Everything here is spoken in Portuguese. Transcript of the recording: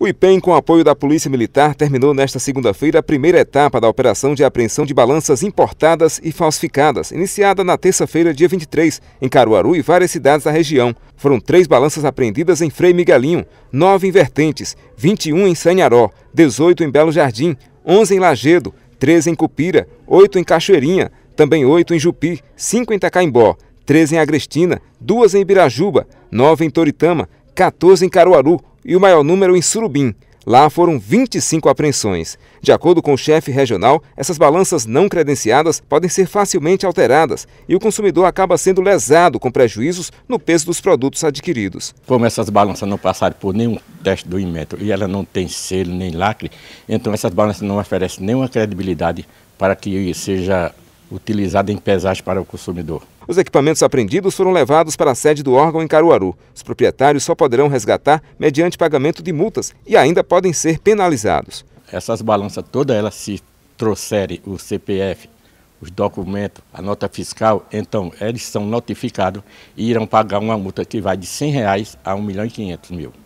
O IPEM, com apoio da Polícia Militar, terminou nesta segunda-feira a primeira etapa da operação de apreensão de balanças importadas e falsificadas, iniciada na terça-feira, dia 23, em Caruaru e várias cidades da região. Foram três balanças apreendidas em Frei Migalinho, nove em Vertentes, 21 em Sanharó, 18 em Belo Jardim, 11 em Lagedo, 13 em Cupira, 8 em Cachoeirinha, também 8 em Jupi, 5 em Tacaimbó, 13 em Agrestina, 2 em Ibirajuba, 9 em Toritama, 14 em Caruaru, e o maior número em Surubim. Lá foram 25 apreensões. De acordo com o chefe regional, essas balanças não credenciadas podem ser facilmente alteradas e o consumidor acaba sendo lesado com prejuízos no peso dos produtos adquiridos. Como essas balanças não passaram por nenhum teste do Inmetro e ela não tem selo nem lacre, então essas balanças não oferecem nenhuma credibilidade para que seja utilizada em pesagem para o consumidor. Os equipamentos apreendidos foram levados para a sede do órgão em Caruaru. Os proprietários só poderão resgatar mediante pagamento de multas e ainda podem ser penalizados. Essas balanças todas, elas se trouxerem o CPF, os documentos, a nota fiscal, então eles são notificados e irão pagar uma multa que vai de R$ 100 reais a R$ 1 milhão e 500 mil.